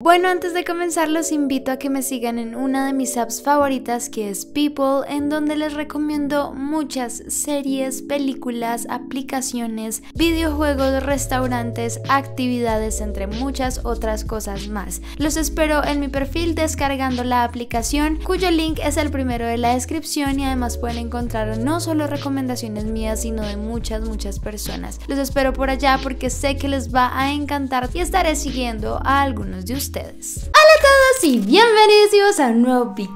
Bueno, antes de comenzar los invito a que me sigan en una de mis apps favoritas que es People, en donde les recomiendo muchas series, películas, aplicaciones, videojuegos, restaurantes, actividades, entre muchas otras cosas más. Los espero en mi perfil descargando la aplicación, cuyo link es el primero de la descripción y además pueden encontrar no solo recomendaciones mías, sino de muchas, muchas personas. Los espero por allá porque sé que les va a encantar y estaré siguiendo a algunos de ustedes ustedes. ¡Hola a todos y bienvenidos a un nuevo video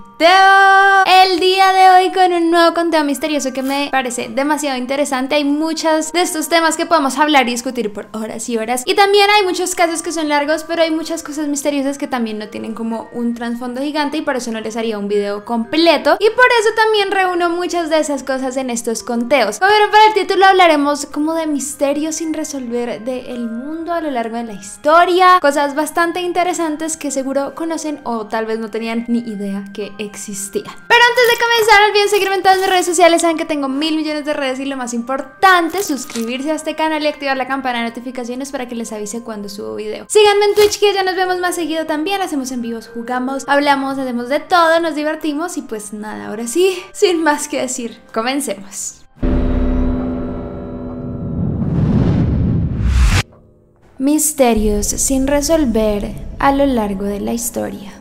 El día de hoy con un nuevo conteo misterioso que me parece demasiado interesante Hay muchos de estos temas que podemos hablar y discutir por horas y horas Y también hay muchos casos que son largos pero hay muchas cosas misteriosas que también no tienen como un trasfondo gigante Y por eso no les haría un video completo Y por eso también reúno muchas de esas cosas en estos conteos Pero bueno, para el título hablaremos como de misterios sin resolver del mundo a lo largo de la historia Cosas bastante interesantes que seguro conocen o tal vez no tenían ni idea que existían. Pero antes de comenzar, olviden seguirme en todas mis redes sociales, saben que tengo mil millones de redes y lo más importante, suscribirse a este canal y activar la campana de notificaciones para que les avise cuando subo video. Síganme en Twitch que ya nos vemos más seguido también, hacemos en vivos, jugamos, hablamos, hacemos de todo, nos divertimos y pues nada, ahora sí, sin más que decir, comencemos. Misterios sin resolver a lo largo de la historia.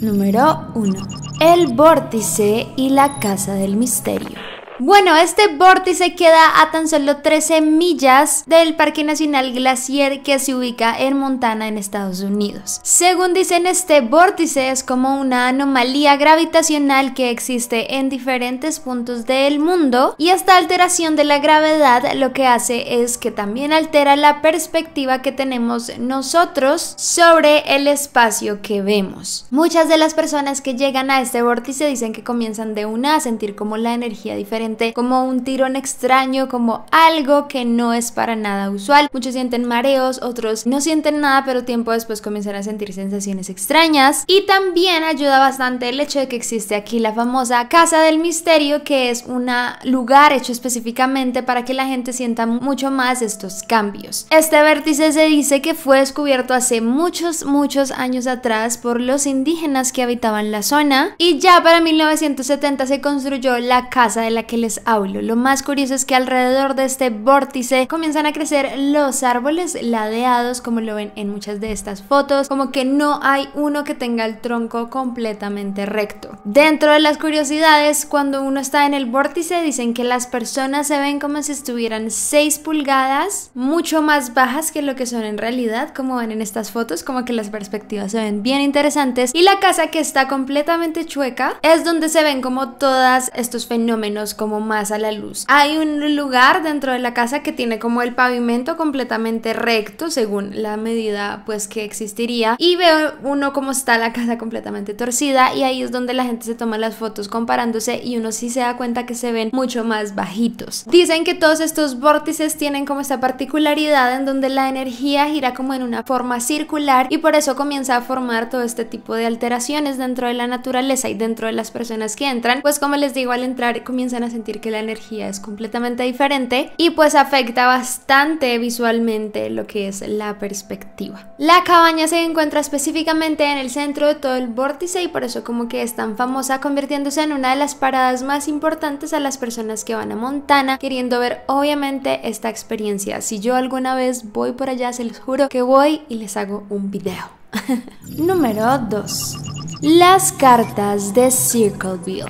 Número 1. El vórtice y la casa del misterio. Bueno, este vórtice queda a tan solo 13 millas del Parque Nacional Glacier que se ubica en Montana, en Estados Unidos. Según dicen, este vórtice es como una anomalía gravitacional que existe en diferentes puntos del mundo y esta alteración de la gravedad lo que hace es que también altera la perspectiva que tenemos nosotros sobre el espacio que vemos. Muchas de las personas que llegan a este vórtice dicen que comienzan de una a sentir como la energía diferente como un tirón extraño, como algo que no es para nada usual. Muchos sienten mareos, otros no sienten nada, pero tiempo después comienzan a sentir sensaciones extrañas. Y también ayuda bastante el hecho de que existe aquí la famosa Casa del Misterio, que es un lugar hecho específicamente para que la gente sienta mucho más estos cambios. Este vértice se dice que fue descubierto hace muchos, muchos años atrás por los indígenas que habitaban la zona y ya para 1970 se construyó la casa de la que les hablo. Lo más curioso es que alrededor de este vórtice comienzan a crecer los árboles ladeados, como lo ven en muchas de estas fotos, como que no hay uno que tenga el tronco completamente recto. Dentro de las curiosidades, cuando uno está en el vórtice, dicen que las personas se ven como si estuvieran 6 pulgadas, mucho más bajas que lo que son en realidad, como ven en estas fotos, como que las perspectivas se ven bien interesantes. Y la casa que está completamente chueca es donde se ven como todos estos fenómenos como más a la luz. Hay un lugar dentro de la casa que tiene como el pavimento completamente recto según la medida pues que existiría y veo uno como está la casa completamente torcida y ahí es donde la gente se toma las fotos comparándose y uno sí se da cuenta que se ven mucho más bajitos. Dicen que todos estos vórtices tienen como esta particularidad en donde la energía gira como en una forma circular y por eso comienza a formar todo este tipo de alteraciones dentro de la naturaleza y dentro de las personas que entran, pues como les digo al entrar comienzan a sentir que la energía es completamente diferente y pues afecta bastante visualmente lo que es la perspectiva. La cabaña se encuentra específicamente en el centro de todo el vórtice y por eso como que es tan famosa convirtiéndose en una de las paradas más importantes a las personas que van a Montana queriendo ver obviamente esta experiencia. Si yo alguna vez voy por allá se los juro que voy y les hago un video. Número 2. Las cartas de Circleville.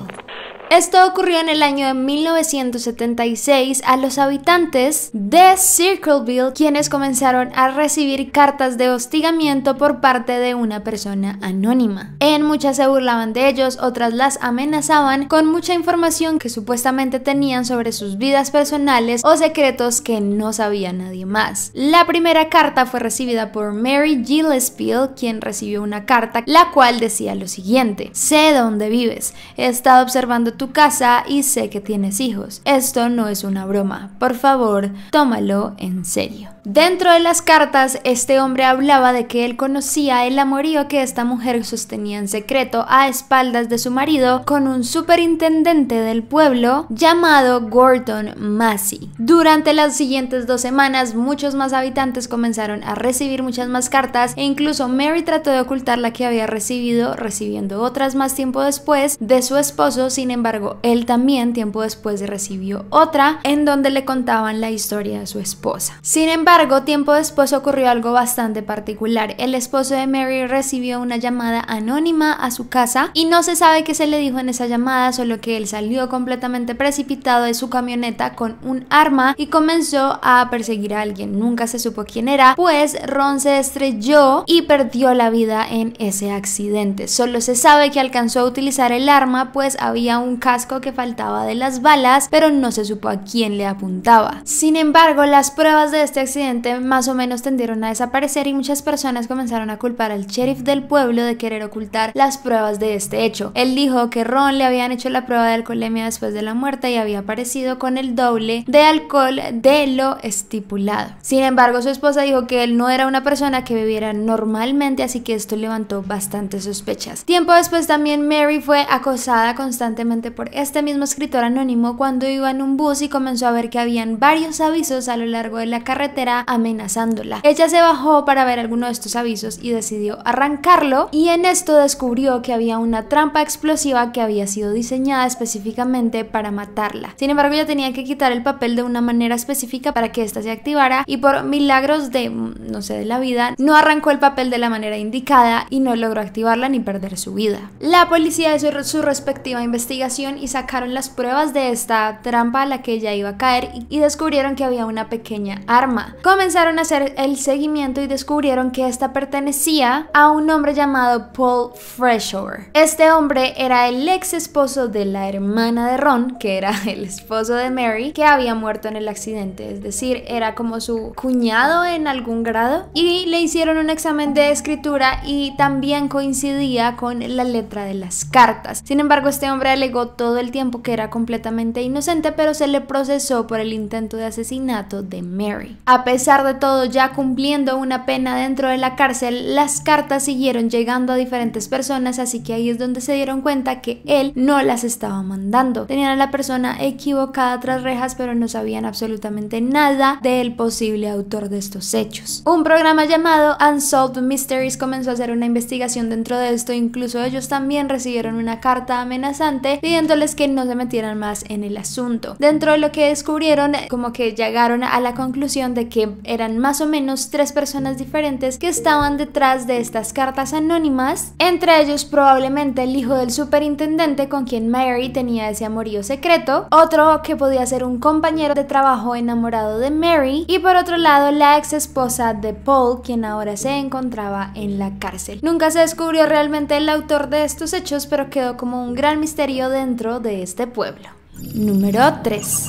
Esto ocurrió en el año de 1976 a los habitantes de Circleville, quienes comenzaron a recibir cartas de hostigamiento por parte de una persona anónima. En muchas se burlaban de ellos, otras las amenazaban con mucha información que supuestamente tenían sobre sus vidas personales o secretos que no sabía nadie más. La primera carta fue recibida por Mary Gillespie, quien recibió una carta la cual decía lo siguiente: Sé dónde vives. He estado observando tu casa y sé que tienes hijos. Esto no es una broma. Por favor, tómalo en serio. Dentro de las cartas, este hombre hablaba de que él conocía el amorío que esta mujer sostenía en secreto a espaldas de su marido con un superintendente del pueblo llamado Gordon Massey. Durante las siguientes dos semanas, muchos más habitantes comenzaron a recibir muchas más cartas e incluso Mary trató de ocultar la que había recibido, recibiendo otras más tiempo después de su esposo, sin embargo él también tiempo después recibió otra en donde le contaban la historia de su esposa. Sin embargo, tiempo después ocurrió algo bastante particular. El esposo de Mary recibió una llamada anónima a su casa y no se sabe qué se le dijo en esa llamada, solo que él salió completamente precipitado de su camioneta con un arma y comenzó a perseguir a alguien. Nunca se supo quién era, pues Ron se estrelló y perdió la vida en ese accidente. Solo se sabe que alcanzó a utilizar el arma, pues había un casco que faltaba de las balas, pero no se supo a quién le apuntaba. Sin embargo, las pruebas de este accidente más o menos tendieron a desaparecer y muchas personas comenzaron a culpar al sheriff del pueblo de querer ocultar las pruebas de este hecho. Él dijo que Ron le habían hecho la prueba de alcoholemia después de la muerte y había aparecido con el doble de alcohol de lo estipulado. Sin embargo, su esposa dijo que él no era una persona que viviera normalmente, así que esto levantó bastantes sospechas. Tiempo después también Mary fue acosada constantemente por este mismo escritor anónimo cuando iba en un bus y comenzó a ver que habían varios avisos a lo largo de la carretera amenazándola. Ella se bajó para ver alguno de estos avisos y decidió arrancarlo y en esto descubrió que había una trampa explosiva que había sido diseñada específicamente para matarla. Sin embargo, ella tenía que quitar el papel de una manera específica para que ésta se activara y por milagros de, no sé, de la vida, no arrancó el papel de la manera indicada y no logró activarla ni perder su vida. La policía hizo su respectiva investigación y sacaron las pruebas de esta trampa a la que ella iba a caer y descubrieron que había una pequeña arma. Comenzaron a hacer el seguimiento y descubrieron que esta pertenecía a un hombre llamado Paul Freshore. Este hombre era el ex esposo de la hermana de Ron, que era el esposo de Mary, que había muerto en el accidente, es decir, era como su cuñado en algún grado y le hicieron un examen de escritura y también coincidía con la letra de las cartas. Sin embargo, este hombre alegó todo el tiempo que era completamente inocente, pero se le procesó por el intento de asesinato de Mary. A pesar de todo, ya cumpliendo una pena dentro de la cárcel, las cartas siguieron llegando a diferentes personas, así que ahí es donde se dieron cuenta que él no las estaba mandando. Tenían a la persona equivocada tras rejas, pero no sabían absolutamente nada del posible autor de estos hechos. Un programa llamado Unsolved Mysteries comenzó a hacer una investigación dentro de esto, incluso ellos también recibieron una carta amenazante pidiéndoles que no se metieran más en el asunto. Dentro de lo que descubrieron, como que llegaron a la conclusión de que eran más o menos tres personas diferentes que estaban detrás de estas cartas anónimas, entre ellos probablemente el hijo del superintendente con quien Mary tenía ese amorío secreto, otro que podía ser un compañero de trabajo enamorado de Mary y por otro lado la ex esposa de Paul quien ahora se encontraba en la cárcel. Nunca se descubrió realmente el autor de estos hechos pero quedó como un gran misterio dentro de este pueblo. Número 3.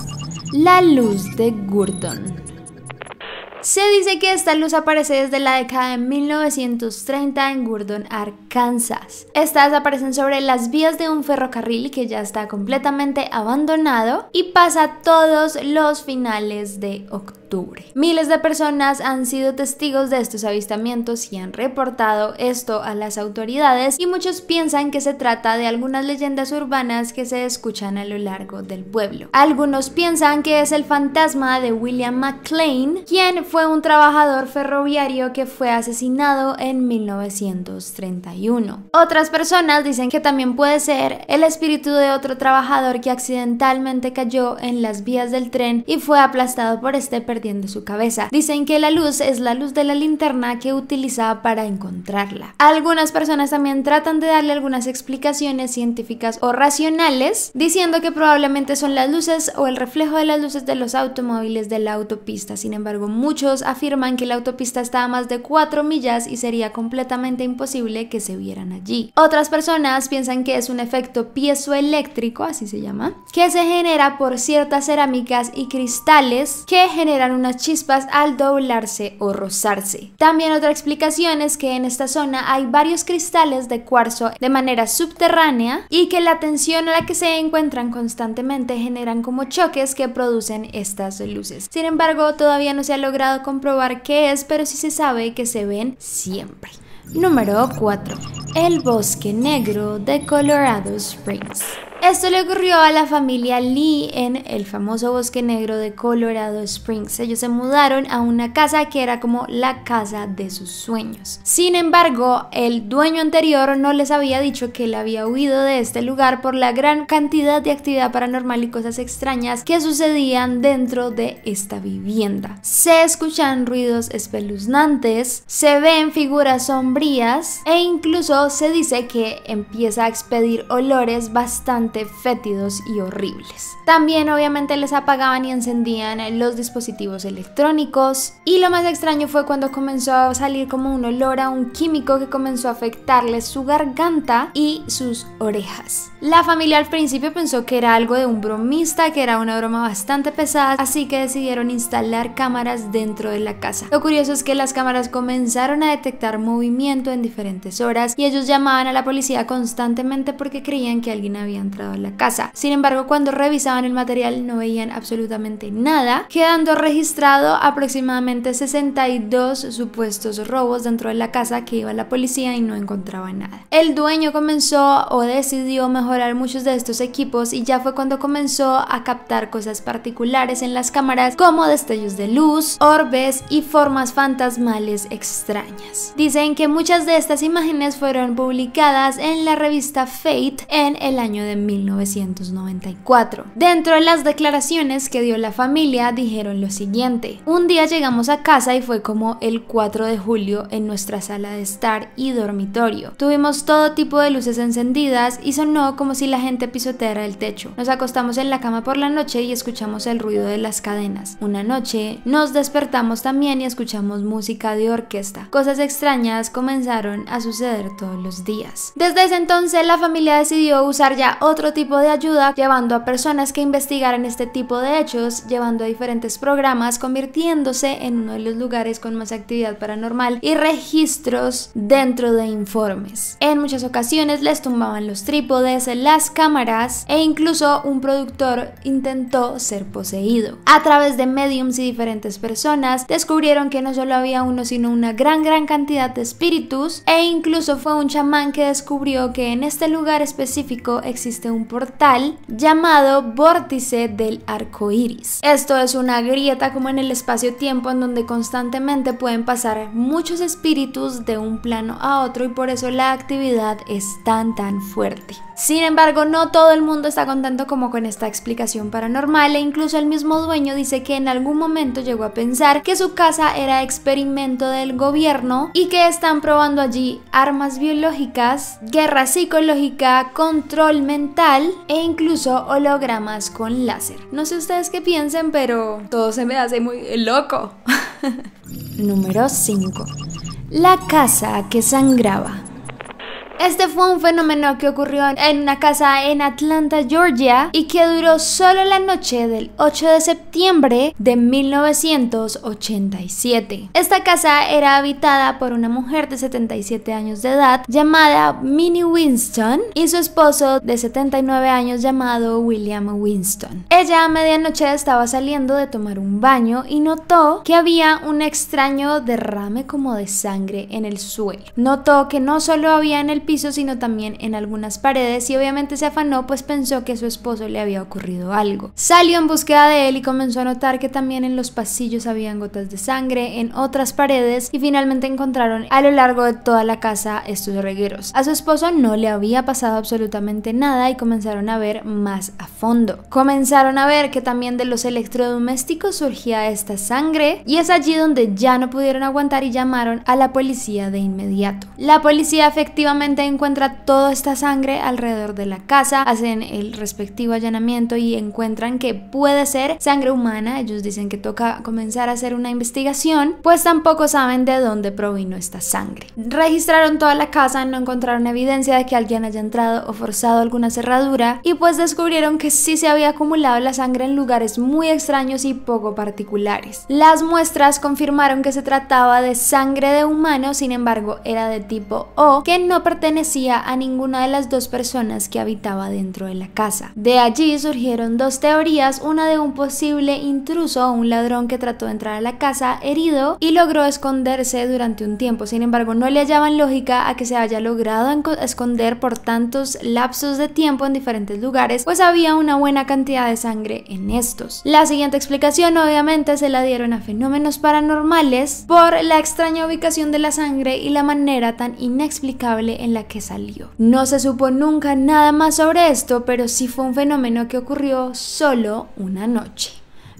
La luz de Gurdon. Se dice que esta luz aparece desde la década de 1930 en Gurdon, Arkansas. Estas aparecen sobre las vías de un ferrocarril que ya está completamente abandonado y pasa todos los finales de octubre. Miles de personas han sido testigos de estos avistamientos y han reportado esto a las autoridades y muchos piensan que se trata de algunas leyendas urbanas que se escuchan a lo largo del pueblo. Algunos piensan que es el fantasma de William McLean, quien fue un trabajador ferroviario que fue asesinado en 1931. Otras personas dicen que también puede ser el espíritu de otro trabajador que accidentalmente cayó en las vías del tren y fue aplastado por este personaje su cabeza. Dicen que la luz es la luz de la linterna que utilizaba para encontrarla. Algunas personas también tratan de darle algunas explicaciones científicas o racionales, diciendo que probablemente son las luces o el reflejo de las luces de los automóviles de la autopista. Sin embargo, muchos afirman que la autopista está a más de 4 millas y sería completamente imposible que se vieran allí. Otras personas piensan que es un efecto piezoeléctrico, así se llama, que se genera por ciertas cerámicas y cristales que generan unas chispas al doblarse o rozarse. También otra explicación es que en esta zona hay varios cristales de cuarzo de manera subterránea y que la tensión a la que se encuentran constantemente generan como choques que producen estas luces. Sin embargo, todavía no se ha logrado comprobar qué es, pero sí se sabe que se ven siempre. Número 4. El bosque negro de Colorado Springs. Esto le ocurrió a la familia Lee en el famoso bosque negro de Colorado Springs. Ellos se mudaron a una casa que era como la casa de sus sueños. Sin embargo, el dueño anterior no les había dicho que él había huido de este lugar por la gran cantidad de actividad paranormal y cosas extrañas que sucedían dentro de esta vivienda. Se escuchan ruidos espeluznantes, se ven figuras sombrías e incluso se dice que empieza a expedir olores bastante fétidos y horribles. También obviamente les apagaban y encendían los dispositivos electrónicos y lo más extraño fue cuando comenzó a salir como un olor a un químico que comenzó a afectarles su garganta y sus orejas. La familia al principio pensó que era algo de un bromista, que era una broma bastante pesada, así que decidieron instalar cámaras dentro de la casa. Lo curioso es que las cámaras comenzaron a detectar movimiento en diferentes horas y ellos llamaban a la policía constantemente porque creían que alguien había entrado a la casa. Sin embargo, cuando revisaban el material no veían absolutamente nada, quedando registrado aproximadamente 62 supuestos robos dentro de la casa que iba la policía y no encontraba nada. El dueño comenzó o decidió mejor muchos de estos equipos y ya fue cuando comenzó a captar cosas particulares en las cámaras como destellos de luz, orbes y formas fantasmales extrañas. Dicen que muchas de estas imágenes fueron publicadas en la revista Fate en el año de 1994. Dentro de las declaraciones que dio la familia dijeron lo siguiente, un día llegamos a casa y fue como el 4 de julio en nuestra sala de estar y dormitorio. Tuvimos todo tipo de luces encendidas y sonó como si la gente pisoteara el techo. Nos acostamos en la cama por la noche y escuchamos el ruido de las cadenas. Una noche nos despertamos también y escuchamos música de orquesta. Cosas extrañas comenzaron a suceder todos los días. Desde ese entonces la familia decidió usar ya otro tipo de ayuda, llevando a personas que investigaran este tipo de hechos, llevando a diferentes programas, convirtiéndose en uno de los lugares con más actividad paranormal y registros dentro de informes. En muchas ocasiones les tumbaban los trípodes, las cámaras e incluso un productor intentó ser poseído. A través de mediums y diferentes personas descubrieron que no solo había uno sino una gran gran cantidad de espíritus e incluso fue un chamán que descubrió que en este lugar específico existe un portal llamado vórtice del arco iris. Esto es una grieta como en el espacio-tiempo en donde constantemente pueden pasar muchos espíritus de un plano a otro y por eso la actividad es tan tan fuerte. Sin embargo, no todo el mundo está contento como con esta explicación paranormal e incluso el mismo dueño dice que en algún momento llegó a pensar que su casa era experimento del gobierno y que están probando allí armas biológicas, guerra psicológica, control mental e incluso hologramas con láser. No sé ustedes qué piensen, pero todo se me hace muy loco. Número 5. La casa que sangraba. Este fue un fenómeno que ocurrió en una casa en Atlanta, Georgia, y que duró solo la noche del 8 de septiembre de 1987. Esta casa era habitada por una mujer de 77 años de edad llamada Minnie Winston y su esposo de 79 años llamado William Winston. Ella a medianoche estaba saliendo de tomar un baño y notó que había un extraño derrame como de sangre en el suelo. Notó que no solo había en el piso, sino también en algunas paredes y obviamente se afanó pues pensó que a su esposo le había ocurrido algo. Salió en búsqueda de él y comenzó a notar que también en los pasillos habían gotas de sangre, en otras paredes y finalmente encontraron a lo largo de toda la casa estos regueros. A su esposo no le había pasado absolutamente nada y comenzaron a ver más a fondo. Comenzaron a ver que también de los electrodomésticos surgía esta sangre y es allí donde ya no pudieron aguantar y llamaron a la policía de inmediato. La policía efectivamente encuentra toda esta sangre alrededor de la casa, hacen el respectivo allanamiento y encuentran que puede ser sangre humana, ellos dicen que toca comenzar a hacer una investigación, pues tampoco saben de dónde provino esta sangre. Registraron toda la casa, no encontraron evidencia de que alguien haya entrado o forzado alguna cerradura y pues descubrieron que sí se había acumulado la sangre en lugares muy extraños y poco particulares. Las muestras confirmaron que se trataba de sangre de humano, sin embargo era de tipo O, que no pertenece pertenecía a ninguna de las dos personas que habitaba dentro de la casa. De allí surgieron dos teorías, una de un posible intruso o un ladrón que trató de entrar a la casa herido y logró esconderse durante un tiempo. Sin embargo, no le hallaban lógica a que se haya logrado esconder por tantos lapsos de tiempo en diferentes lugares, pues había una buena cantidad de sangre en estos. La siguiente explicación obviamente se la dieron a fenómenos paranormales por la extraña ubicación de la sangre y la manera tan inexplicable en la que salió. No se supo nunca nada más sobre esto, pero sí fue un fenómeno que ocurrió solo una noche.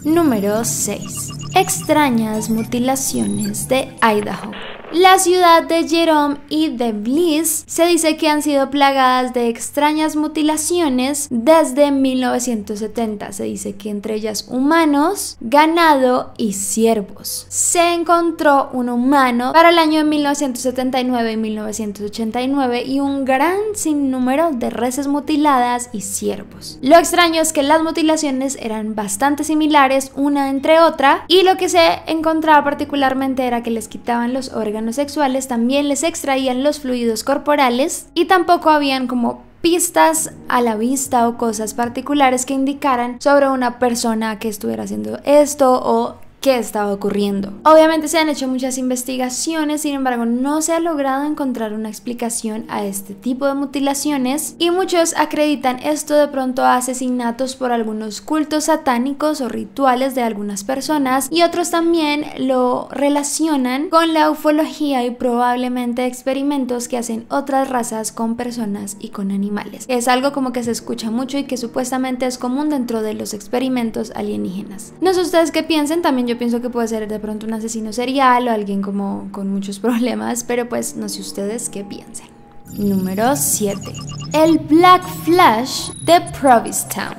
Número 6. Extrañas mutilaciones de Idaho. La ciudad de Jerome y de Bliss se dice que han sido plagadas de extrañas mutilaciones desde 1970. Se dice que entre ellas humanos, ganado y ciervos. Se encontró un humano para el año 1979 y 1989 y un gran sinnúmero de reses mutiladas y ciervos. Lo extraño es que las mutilaciones eran bastante similares una entre otra y lo que se encontraba particularmente era que les quitaban los órganos sexuales, también les extraían los fluidos corporales y tampoco habían como pistas a la vista o cosas particulares que indicaran sobre una persona que estuviera haciendo esto o qué estaba ocurriendo. Obviamente se han hecho muchas investigaciones, sin embargo no se ha logrado encontrar una explicación a este tipo de mutilaciones y muchos acreditan esto de pronto a asesinatos por algunos cultos satánicos o rituales de algunas personas y otros también lo relacionan con la ufología y probablemente experimentos que hacen otras razas con personas y con animales. Es algo como que se escucha mucho y que supuestamente es común dentro de los experimentos alienígenas. No sé ustedes qué piensen, también yo pienso que puede ser de pronto un asesino serial o alguien como con muchos problemas, pero pues no sé ustedes qué piensen. Número 7. El Black Flash de Provistown.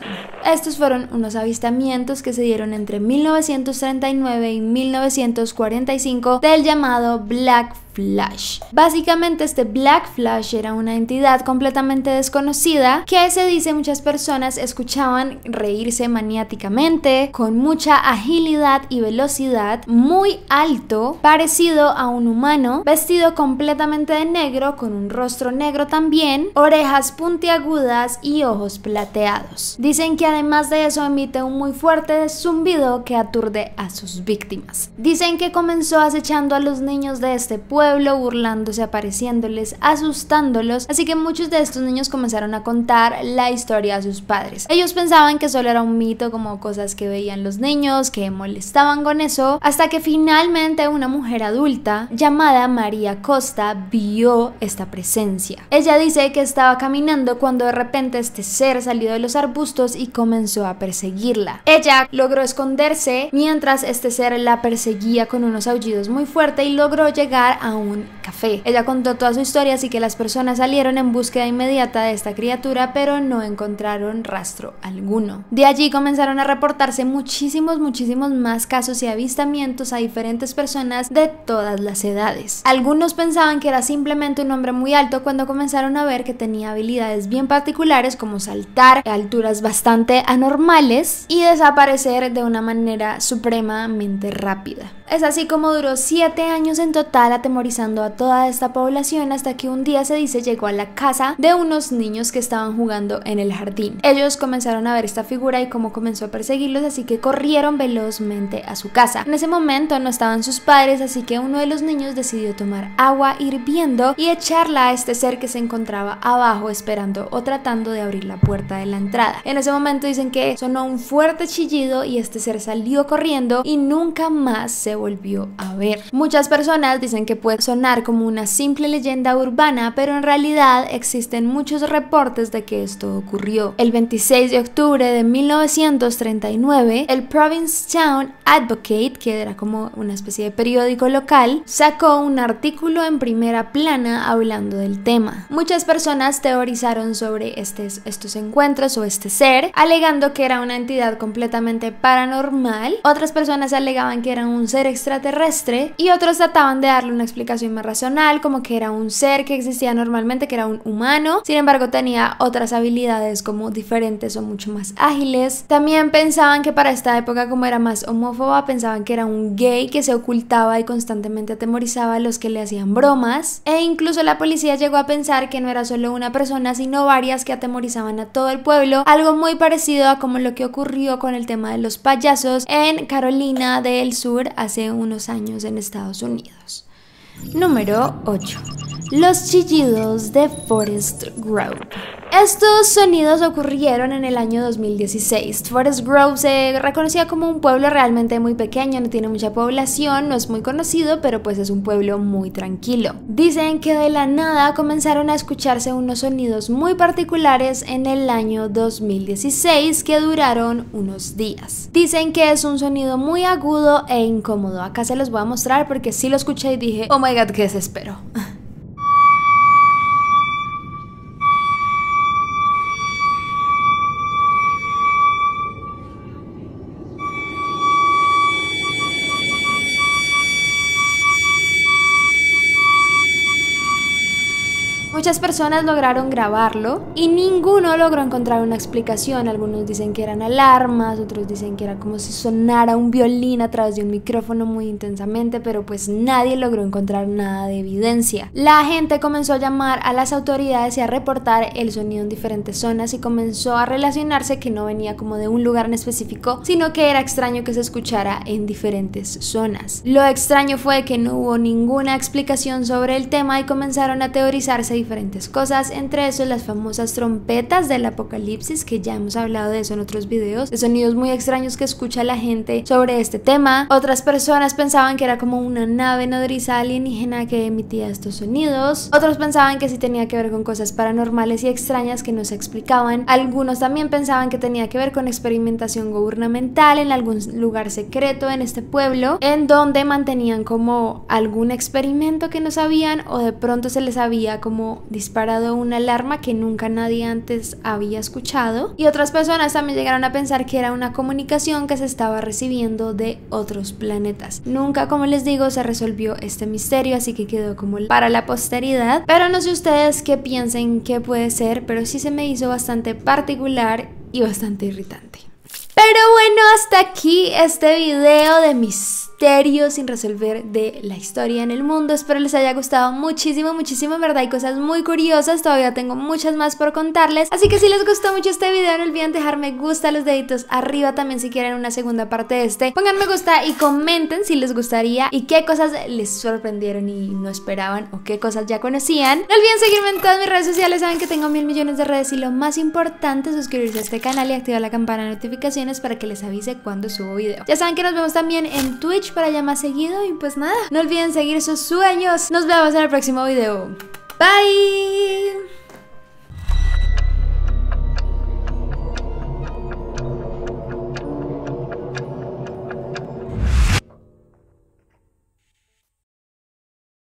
Estos fueron unos avistamientos que se dieron entre 1939 y 1945 del llamado Black Flash Flash. Básicamente este Black Flash era una entidad completamente desconocida que se dice muchas personas escuchaban reírse maniáticamente con mucha agilidad y velocidad, muy alto, parecido a un humano, vestido completamente de negro con un rostro negro también, orejas puntiagudas y ojos plateados. Dicen que además de eso emite un muy fuerte zumbido que aturde a sus víctimas. Dicen que comenzó acechando a los niños de este pueblo burlándose, apareciéndoles, asustándolos, así que muchos de estos niños comenzaron a contar la historia a sus padres. Ellos pensaban que solo era un mito como cosas que veían los niños, que molestaban con eso, hasta que finalmente una mujer adulta llamada María Costa vio esta presencia. Ella dice que estaba caminando cuando de repente este ser salió de los arbustos y comenzó a perseguirla. Ella logró esconderse mientras este ser la perseguía con unos aullidos muy fuertes y logró llegar a un café. Ella contó toda su historia, así que las personas salieron en búsqueda inmediata de esta criatura, pero no encontraron rastro alguno. De allí comenzaron a reportarse muchísimos, muchísimos más casos y avistamientos a diferentes personas de todas las edades. Algunos pensaban que era simplemente un hombre muy alto cuando comenzaron a ver que tenía habilidades bien particulares como saltar a alturas bastante anormales y desaparecer de una manera supremamente rápida. Es así como duró 7 años en total temor a toda esta población hasta que un día se dice llegó a la casa de unos niños que estaban jugando en el jardín. Ellos comenzaron a ver esta figura y cómo comenzó a perseguirlos, así que corrieron velozmente a su casa. En ese momento no estaban sus padres, así que uno de los niños decidió tomar agua hirviendo y echarla a este ser que se encontraba abajo esperando o tratando de abrir la puerta de la entrada. En ese momento dicen que sonó un fuerte chillido y este ser salió corriendo y nunca más se volvió a ver. Muchas personas dicen que puede puede sonar como una simple leyenda urbana, pero en realidad existen muchos reportes de que esto ocurrió. El 26 de octubre de 1939, el Provincetown Advocate, que era como una especie de periódico local, sacó un artículo en primera plana hablando del tema. Muchas personas teorizaron sobre este, estos encuentros o este ser, alegando que era una entidad completamente paranormal, otras personas alegaban que era un ser extraterrestre y otros trataban de darle una explicación más racional, como que era un ser que existía normalmente, que era un humano. Sin embargo, tenía otras habilidades como diferentes o mucho más ágiles. También pensaban que para esta época, como era más homófoba, pensaban que era un gay que se ocultaba y constantemente atemorizaba a los que le hacían bromas. E incluso la policía llegó a pensar que no era solo una persona, sino varias que atemorizaban a todo el pueblo. Algo muy parecido a como lo que ocurrió con el tema de los payasos en Carolina del Sur hace unos años en Estados Unidos. Número 8. Los chillidos de Forest Grove. Estos sonidos ocurrieron en el año 2016. Forest Grove se reconocía como un pueblo realmente muy pequeño, no tiene mucha población, no es muy conocido, pero pues es un pueblo muy tranquilo. Dicen que de la nada comenzaron a escucharse unos sonidos muy particulares en el año 2016 que duraron unos días. Dicen que es un sonido muy agudo e incómodo. Acá se los voy a mostrar porque sí lo escuché y dije, oh my god, qué desespero. Muchas personas lograron grabarlo y ninguno logró encontrar una explicación. Algunos dicen que eran alarmas, otros dicen que era como si sonara un violín a través de un micrófono muy intensamente, pero pues nadie logró encontrar nada de evidencia. La gente comenzó a llamar a las autoridades y a reportar el sonido en diferentes zonas y comenzó a relacionarse que no venía como de un lugar en específico, sino que era extraño que se escuchara en diferentes zonas. Lo extraño fue que no hubo ninguna explicación sobre el tema y comenzaron a teorizarse diferentes cosas, entre eso las famosas trompetas del apocalipsis, que ya hemos hablado de eso en otros videos, de sonidos muy extraños que escucha la gente sobre este tema. Otras personas pensaban que era como una nave nodriza alienígena que emitía estos sonidos. Otros pensaban que sí tenía que ver con cosas paranormales y extrañas que no se explicaban. Algunos también pensaban que tenía que ver con experimentación gubernamental en algún lugar secreto en este pueblo, en donde mantenían como algún experimento que no sabían o de pronto se les había como disparado una alarma que nunca nadie antes había escuchado. Y otras personas también llegaron a pensar que era una comunicación que se estaba recibiendo de otros planetas. Nunca, como les digo, se resolvió este misterio, así que quedó como para la posteridad. Pero no sé ustedes qué piensen que puede ser, pero sí se me hizo bastante particular y bastante irritante. Pero bueno, hasta aquí este video de mis sin resolver de la historia en el mundo. Espero les haya gustado muchísimo, muchísimo, verdad. Hay cosas muy curiosas, todavía tengo muchas más por contarles. Así que si les gustó mucho este video, no olviden dejar me gusta, los deditos arriba también si quieren una segunda parte de este. Pongan me gusta y comenten si les gustaría y qué cosas les sorprendieron y no esperaban o qué cosas ya conocían. No olviden seguirme en todas mis redes sociales, saben que tengo mil millones de redes y lo más importante es suscribirse a este canal y activar la campana de notificaciones para que les avise cuando subo video. Ya saben que nos vemos también en Twitch para ya más seguido. Y pues nada, no olviden seguir sus sueños. Nos vemos en el próximo video. Bye.